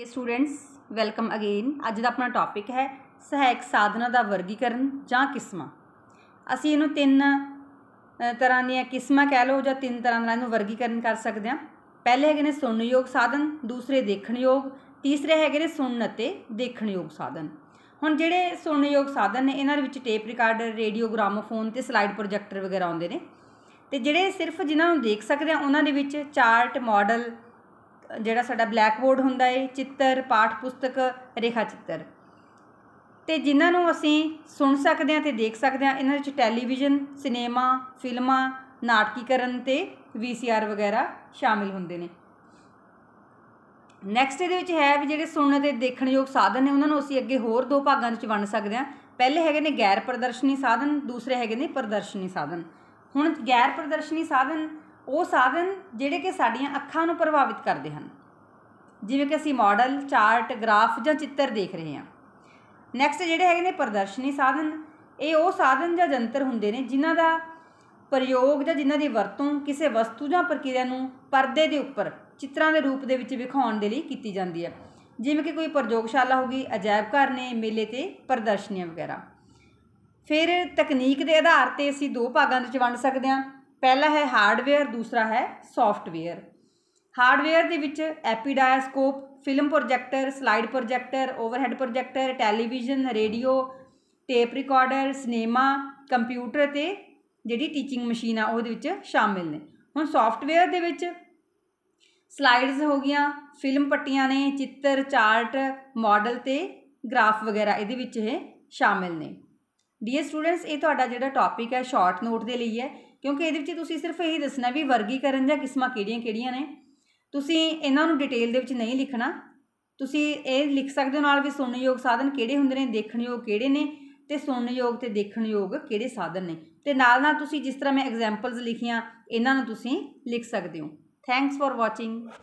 ਇਹ students welcome again ਅੱਜ ਦਾ ਆਪਣਾ ਟੌਪਿਕ ਹੈ ਸਹਾਇਕ ਸਾਧਨਾਂ ਦਾ ਵਰਗੀਕਰਨ ਜਾਂ ਕਿਸਮਾਂ ਅਸੀਂ ਇਹਨੂੰ ਤਿੰਨ ਤਰ੍ਹਾਂ ਦੀਆਂ ਕਿਸਮਾਂ ਕਹਿ ਲਓ ਜਾਂ ਤਿੰਨ ਤਰ੍ਹਾਂ ਨਾਲ ਇਹਨੂੰ ਵਰਗੀਕਰਨ ਕਰ ਸਕਦੇ ਹਾਂ ਪਹਿਲੇ ਹੈਗੇ ਨੇ ਸੁਣਨਯੋਗ ਸਾਧਨ ਦੂਸਰੇ ਦੇਖਣਯੋਗ ਤੀਸਰੇ ਹੈਗੇ ਨੇ ਸੁਣਨ ਅਤੇ ਦੇਖਣਯੋਗ ਸਾਧਨ ਹੁਣ ਜਿਹੜੇ ਸੁਣਨਯੋਗ ਸਾਧਨ ਨੇ ਇਹਨਾਂ ਦੇ ਵਿੱਚ ਟੇਪ ਰਿਕਾਰਡਰ ਰੇਡੀਓ ਗ੍ਰਾਮੋਫੋਨ ਤੇ ਸਲਾਈਡ ਪ੍ਰੋਜੈਕਟਰ ਵਗੈਰਾ ਆਉਂਦੇ ਨੇ ਤੇ ਜਿਹੜੇ ਸਿਰਫ ਜਿਨ੍ਹਾਂ ਨੂੰ ਦੇਖ ਸਕਦੇ ਆ ਉਹਨਾਂ ਦੇ ਵਿੱਚ ਚਾਰਟ ਮਾਡਲ ਜਿਹੜਾ ਸਾਡਾ ਬਲੈਕ ਬੋਰਡ ਹੁੰਦਾ ਹੈ ਚਿੱਤਰ ਪਾਠ ਪੁਸਤਕ ਰੇਖਾ ਚਿੱਤਰ ਤੇ ਜਿਨ੍ਹਾਂ ਨੂੰ ਅਸੀਂ ਸੁਣ ਸਕਦੇ ਹਾਂ ਤੇ ਦੇਖ ਸਕਦੇ ਹਾਂ ਇਹਨਾਂ ਵਿੱਚ ਟੈਲੀਵਿਜ਼ਨ ਸਿਨੇਮਾ ਫਿਲਮਾਂ ਨਾਟਕੀਕਰਨ ਤੇ ਵੀਸੀਆਰ ਵਗੈਰਾ ਸ਼ਾਮਿਲ ਹੁੰਦੇ ਨੇ ਨੈਕਸਟ ਇਹਦੇ ਵਿੱਚ ਹੈ ਵੀ ਜਿਹੜੇ ਸੁਣਨ ਤੇ ਯੋਗ ਸਾਧਨ ਨੇ ਉਹਨਾਂ ਨੂੰ ਅਸੀਂ ਅੱਗੇ ਹੋਰ ਦੋ ਭਾਗਾਂ ਵਿੱਚ ਵੰਡ ਸਕਦੇ ਹਾਂ ਪਹਿਲੇ ਹੈਗੇ ਨੇ ਗੈਰ ਪ੍ਰਦਰਸ਼ਨੀ ਸਾਧਨ ਦੂਸਰੇ ਹੈਗੇ ਨੇ ਪ੍ਰਦਰਸ਼ਨੀ ਸਾਧਨ ਹੁਣ ਗੈਰ ਪ੍ਰਦਰਸ਼ਨੀ ਸਾਧਨ ਉਹ ਸਾਧਨ ਜਿਹੜੇ ਕਿ ਸਾਡੀਆਂ ਅੱਖਾਂ ਨੂੰ ਪ੍ਰਭਾਵਿਤ ਕਰਦੇ ਹਨ ਜਿਵੇਂ ਕਿ ਅਸੀਂ ਮਾਡਲ ਚਾਰਟ ਗ੍ਰਾਫ ਜਾਂ ਚਿੱਤਰ ਦੇਖ ਰਹੇ ਹਾਂ ਨੈਕਸਟ ਜਿਹੜੇ ਹੈਗੇ ਨੇ ਪ੍ਰਦਰਸ਼ਨੀ ਸਾਧਨ ਇਹ ਉਹ ਸਾਧਨ ਜਾਂ ਜੰਤਰ ਹੁੰਦੇ ਨੇ ਜਿਨ੍ਹਾਂ ਦਾ ਪ੍ਰਯੋਗ ਜਾਂ ਜਿਨ੍ਹਾਂ ਦੀ ਵਰਤੋਂ ਕਿਸੇ ਵਸਤੂ ਜਾਂ ਪ੍ਰਕਿਰਿਆ ਨੂੰ ਪਰਦੇ ਦੇ ਉੱਪਰ ਚਿੱਤਰਾਂ ਦੇ ਰੂਪ ਦੇ ਵਿੱਚ ਵਿਖਾਉਣ ਦੇ ਲਈ ਕੀਤੀ ਜਾਂਦੀ ਹੈ ਜਿਵੇਂ ਕਿ ਕੋਈ ਪ੍ਰਯੋਗਸ਼ਾਲਾ ਹੋ ਗਈ ਅਜਾਇਬ ਘਰ ਨੇ ਮੇਲੇ ਤੇ ਪ੍ਰਦਰਸ਼ਨੀਆਂ ਵਗੈਰਾ ਫਿਰ ਤਕਨੀਕ ਦੇ ਆਧਾਰ ਤੇ ਅਸੀਂ ਦੋ ਭਾਗਾਂ ਵਿੱਚ ਵੰਡ ਸਕਦੇ ਹਾਂ ਪਹਿਲਾ ਹੈ ਹਾਰਡਵੇਅਰ ਦੂਸਰਾ ਹੈ ਸੌਫਟਵੇਅਰ ਹਾਰਡਵੇਅਰ ਦੇ ਵਿੱਚ epidiascope film projector slide projector overhead projector television radio tape recorder cinema computer ਤੇ ਜਿਹੜੀ ਟੀਚਿੰਗ ਮਸ਼ੀਨ ਆ ਉਹਦੇ ਵਿੱਚ ਸ਼ਾਮਿਲ ਨੇ ਹੁਣ ਸੌਫਟਵੇਅਰ ਦੇ ਵਿੱਚ ਸਲਾਈਡਸ ਹੋ ਗਈਆਂ ਫਿਲਮ ਪੱਟੀਆਂ ਨੇ ਚਿੱਤਰ ਚਾਰਟ ਮਾਡਲ ਤੇ ਗ੍ਰਾਫ ਵਗੈਰਾ ਇਹਦੇ ਵਿੱਚ ਇਹ ਸ਼ਾਮਿਲ ਨੇ ਡੀਅਰ ਸਟੂਡੈਂਟਸ ਇਹ ਤੁਹਾਡਾ ਜਿਹੜਾ ਟੌਪਿਕ ਹੈ ਸ਼ਾਰਟ ਨੋਟ ਦੇ ਲਈ ਹੈ ਕਿਉਂਕਿ ਇਹਦੇ ਵਿੱਚ ਤੁਸੀਂ ਸਿਰਫ ਇਹੀ ਦੱਸਣਾ ਵੀ ਵਰਗੀਕਰਨ ਜਾਂ ਕਿਸਮਾਂ ਕਿਹੜੀਆਂ-ਕਿਹੜੀਆਂ ਨੇ ਤੁਸੀਂ ਇਹਨਾਂ ਨੂੰ ਡਿਟੇਲ ਦੇ ਵਿੱਚ ਨਹੀਂ ਲਿਖਣਾ ਤੁਸੀਂ ਇਹ ਲਿਖ ਸਕਦੇ ਹੋ ਨਾਲ ਵੀ ਸੁਣਨਯੋਗ ਸਾਧਨ ਕਿਹੜੇ ਹੁੰਦੇ ਨੇ ਦੇਖਣਯੋਗ ਕਿਹੜੇ ਨੇ ਤੇ ਸੁਣਨਯੋਗ ਤੇ ਦੇਖਣਯੋਗ ਕਿਹੜੇ ਸਾਧਨ ਨੇ ਤੇ ਨਾਲ ਨਾਲ ਤੁਸੀਂ ਜਿਸ ਤਰ੍ਹਾਂ ਮੈਂ ਐਗਜ਼ਾਮਪਲਸ ਲਿਖੀਆਂ ਇਹਨਾਂ ਨੂੰ ਤੁਸੀਂ ਲਿਖ ਸਕਦੇ ਹੋ ਥੈਂਕਸ ਫਾਰ ਵਾਚਿੰਗ